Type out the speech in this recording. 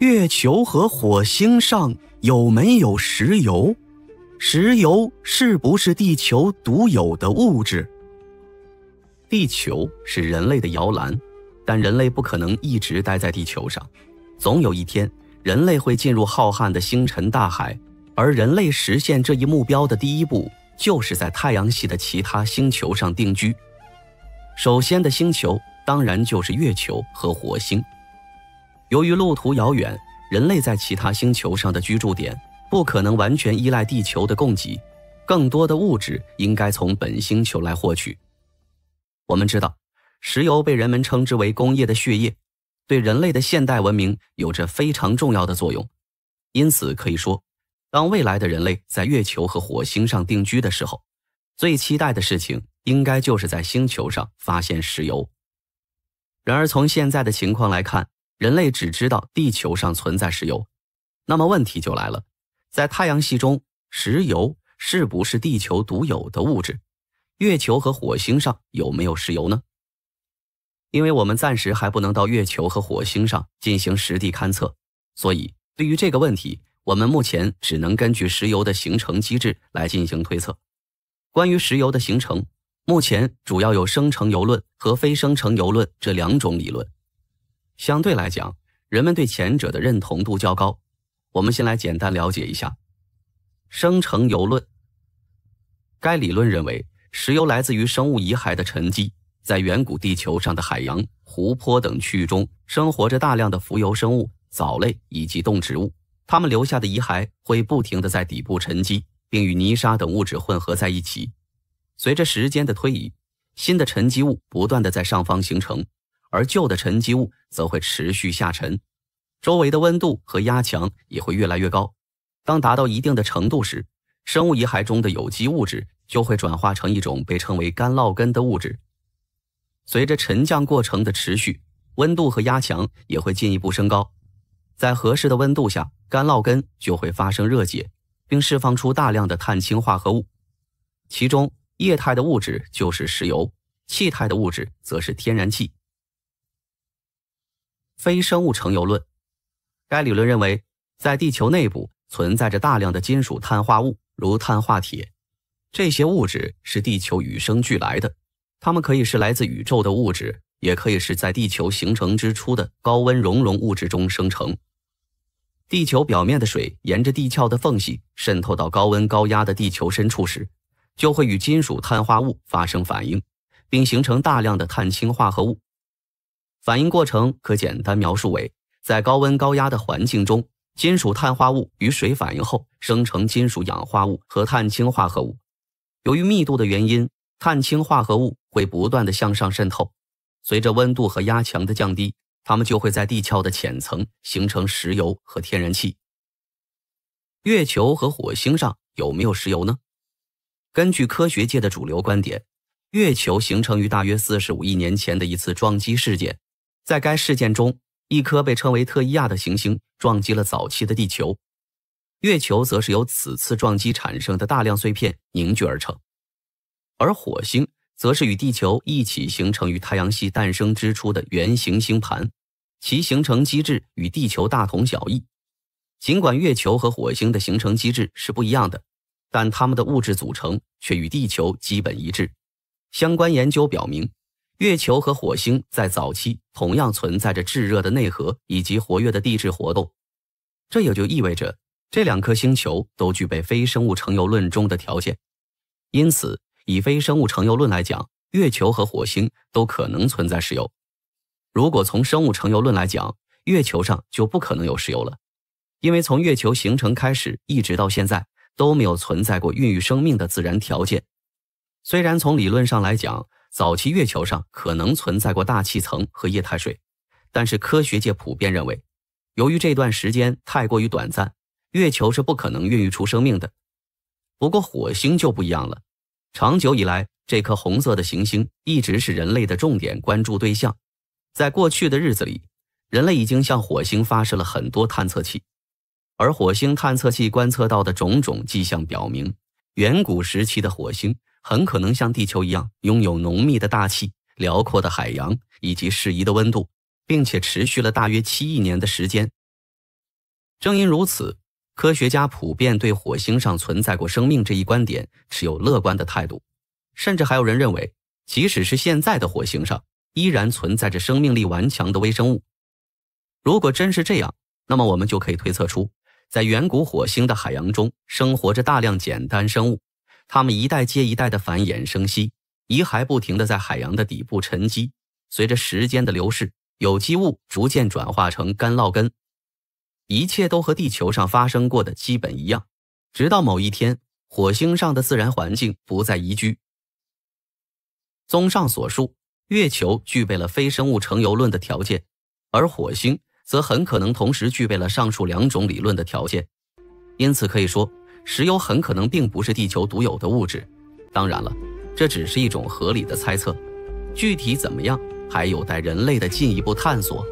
月球和火星上有没有石油？石油是不是地球独有的物质？地球是人类的摇篮，但人类不可能一直待在地球上，总有一天人类会进入浩瀚的星辰大海。而人类实现这一目标的第一步，就是在太阳系的其他星球上定居。首先的星球当然就是月球和火星。由于路途遥远，人类在其他星球上的居住点不可能完全依赖地球的供给，更多的物质应该从本星球来获取。我们知道，石油被人们称之为工业的血液，对人类的现代文明有着非常重要的作用。因此可以说，当未来的人类在月球和火星上定居的时候，最期待的事情应该就是在星球上发现石油。然而，从现在的情况来看，人类只知道地球上存在石油，那么问题就来了：在太阳系中，石油是不是地球独有的物质？月球和火星上有没有石油呢？因为我们暂时还不能到月球和火星上进行实地勘测，所以对于这个问题，我们目前只能根据石油的形成机制来进行推测。关于石油的形成，目前主要有生成油论和非生成油论这两种理论。相对来讲，人们对前者的认同度较高。我们先来简单了解一下生成油论。该理论认为，石油来自于生物遗骸的沉积，在远古地球上的海洋、湖泊等区域中，生活着大量的浮游生物、藻类以及动植物，它们留下的遗骸会不停地在底部沉积，并与泥沙等物质混合在一起。随着时间的推移，新的沉积物不断地在上方形成。而旧的沉积物则会持续下沉，周围的温度和压强也会越来越高。当达到一定的程度时，生物遗骸中的有机物质就会转化成一种被称为干酪根的物质。随着沉降过程的持续，温度和压强也会进一步升高。在合适的温度下，干酪根就会发生热解，并释放出大量的碳氢化合物，其中液态的物质就是石油，气态的物质则是天然气。非生物成油论，该理论认为，在地球内部存在着大量的金属碳化物，如碳化铁。这些物质是地球与生俱来的，它们可以是来自宇宙的物质，也可以是在地球形成之初的高温熔融物质中生成。地球表面的水沿着地壳的缝隙渗透到高温高压的地球深处时，就会与金属碳化物发生反应，并形成大量的碳氢化合物。反应过程可简单描述为：在高温高压的环境中，金属碳化物与水反应后生成金属氧化物和碳氢化合物。由于密度的原因，碳氢化合物会不断的向上渗透。随着温度和压强的降低，它们就会在地壳的浅层形成石油和天然气。月球和火星上有没有石油呢？根据科学界的主流观点，月球形成于大约四十五亿年前的一次撞击事件。在该事件中，一颗被称为特伊亚的行星撞击了早期的地球，月球则是由此次撞击产生的大量碎片凝聚而成，而火星则是与地球一起形成于太阳系诞生之初的原行星盘，其形成机制与地球大同小异。尽管月球和火星的形成机制是不一样的，但它们的物质组成却与地球基本一致。相关研究表明。月球和火星在早期同样存在着炙热的内核以及活跃的地质活动，这也就意味着这两颗星球都具备非生物成油论中的条件。因此，以非生物成油论来讲，月球和火星都可能存在石油。如果从生物成油论来讲，月球上就不可能有石油了，因为从月球形成开始一直到现在都没有存在过孕育生命的自然条件。虽然从理论上来讲，早期月球上可能存在过大气层和液态水，但是科学界普遍认为，由于这段时间太过于短暂，月球是不可能孕育出生命的。不过火星就不一样了，长久以来，这颗红色的行星一直是人类的重点关注对象。在过去的日子里，人类已经向火星发射了很多探测器，而火星探测器观测到的种种迹象表明，远古时期的火星。很可能像地球一样，拥有浓密的大气、辽阔的海洋以及适宜的温度，并且持续了大约七亿年的时间。正因如此，科学家普遍对火星上存在过生命这一观点持有乐观的态度，甚至还有人认为，即使是现在的火星上，依然存在着生命力顽强的微生物。如果真是这样，那么我们就可以推测出，在远古火星的海洋中，生活着大量简单生物。它们一代接一代的繁衍生息，遗骸不停的在海洋的底部沉积。随着时间的流逝，有机物逐渐转化成干酪根，一切都和地球上发生过的基本一样。直到某一天，火星上的自然环境不再宜居。综上所述，月球具备了非生物成游论的条件，而火星则很可能同时具备了上述两种理论的条件。因此可以说。石油很可能并不是地球独有的物质，当然了，这只是一种合理的猜测，具体怎么样还有待人类的进一步探索。